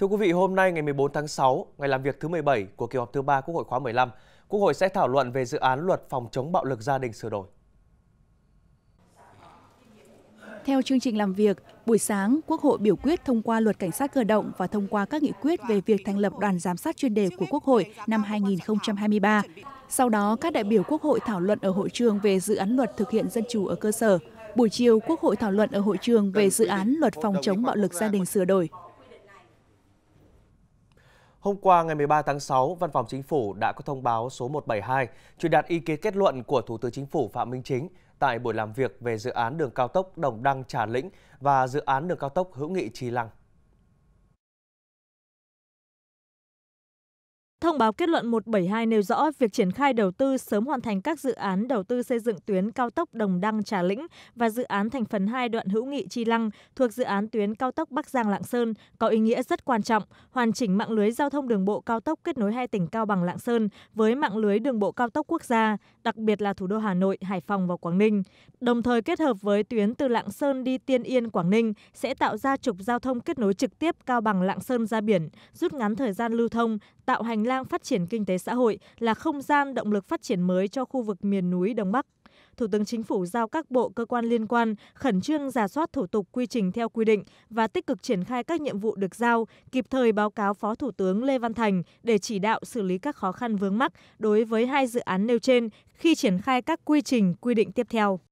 Thưa quý vị, hôm nay ngày 14 tháng 6, ngày làm việc thứ 17 của kỳ họp thứ 3 Quốc hội khóa 15, Quốc hội sẽ thảo luận về dự án luật phòng chống bạo lực gia đình sửa đổi. Theo chương trình làm việc, buổi sáng, Quốc hội biểu quyết thông qua luật cảnh sát cơ động và thông qua các nghị quyết về việc thành lập đoàn giám sát chuyên đề của Quốc hội năm 2023. Sau đó, các đại biểu Quốc hội thảo luận ở hội trường về dự án luật thực hiện dân chủ ở cơ sở. Buổi chiều, Quốc hội thảo luận ở hội trường về dự án luật phòng chống bạo lực gia đình sửa đổi. Hôm qua ngày 13 tháng 6, Văn phòng Chính phủ đã có thông báo số 172 truyền đạt ý kiến kết luận của Thủ tướng Chính phủ Phạm Minh Chính tại buổi làm việc về dự án đường cao tốc Đồng Đăng Trà Lĩnh và dự án đường cao tốc Hữu Nghị Trì Lăng. Thông báo kết luận 172 nêu rõ việc triển khai đầu tư sớm hoàn thành các dự án đầu tư xây dựng tuyến cao tốc Đồng Đăng Trà Lĩnh và dự án thành phần 2 đoạn hữu nghị Chi Lăng thuộc dự án tuyến cao tốc Bắc Giang Lạng Sơn có ý nghĩa rất quan trọng, hoàn chỉnh mạng lưới giao thông đường bộ cao tốc kết nối hai tỉnh Cao Bằng Lạng Sơn với mạng lưới đường bộ cao tốc quốc gia, đặc biệt là thủ đô Hà Nội, Hải Phòng và Quảng Ninh. Đồng thời kết hợp với tuyến từ Lạng Sơn đi Tiên Yên Quảng Ninh sẽ tạo ra trục giao thông kết nối trực tiếp Cao Bằng Lạng Sơn ra biển, rút ngắn thời gian lưu thông, tạo hành lang phát triển kinh tế xã hội là không gian động lực phát triển mới cho khu vực miền núi Đông Bắc. Thủ tướng Chính phủ giao các bộ cơ quan liên quan khẩn trương giả soát thủ tục quy trình theo quy định và tích cực triển khai các nhiệm vụ được giao, kịp thời báo cáo Phó Thủ tướng Lê Văn Thành để chỉ đạo xử lý các khó khăn vướng mắc đối với hai dự án nêu trên khi triển khai các quy trình quy định tiếp theo.